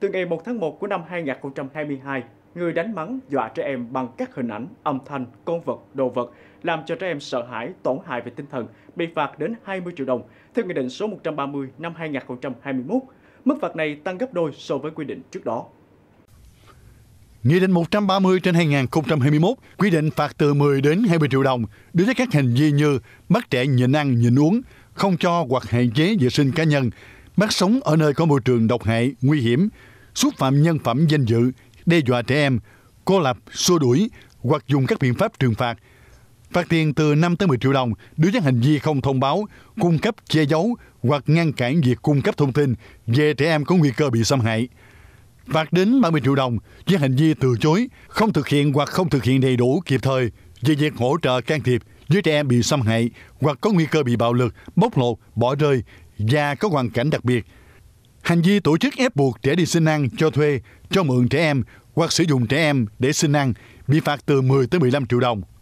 Từ ngày 1 tháng 1 của năm 2022, người đánh mắng dọa trẻ em bằng các hình ảnh, âm thanh, con vật, đồ vật, làm cho trẻ em sợ hãi, tổn hại về tinh thần, bị phạt đến 20 triệu đồng, theo Nghị định số 130 năm 2021. Mức phạt này tăng gấp đôi so với quy định trước đó. Nghị định 130 trên 2021 quy định phạt từ 10 đến 20 triệu đồng đối với các hành vi như bắt trẻ nhịn ăn, nhịn uống, không cho hoặc hạn chế vệ sinh cá nhân, Bác sống ở nơi có môi trường độc hại, nguy hiểm, xúc phạm nhân phẩm danh dự, đe dọa trẻ em, cô lập, xua đuổi hoặc dùng các biện pháp trừng phạt. Phạt tiền từ 5 tới 10 triệu đồng đối với hành vi không thông báo, cung cấp che giấu hoặc ngăn cản việc cung cấp thông tin về trẻ em có nguy cơ bị xâm hại. Phạt đến 30 triệu đồng với hành vi từ chối, không thực hiện hoặc không thực hiện đầy đủ kịp thời về việc hỗ trợ can thiệp với trẻ em bị xâm hại hoặc có nguy cơ bị bạo lực, bóc lột, bỏ rơi và có hoàn cảnh đặc biệt. Hành vi tổ chức ép buộc trẻ đi xin ăn, cho thuê, cho mượn trẻ em hoặc sử dụng trẻ em để xin ăn bị phạt từ 10 tới 15 triệu đồng.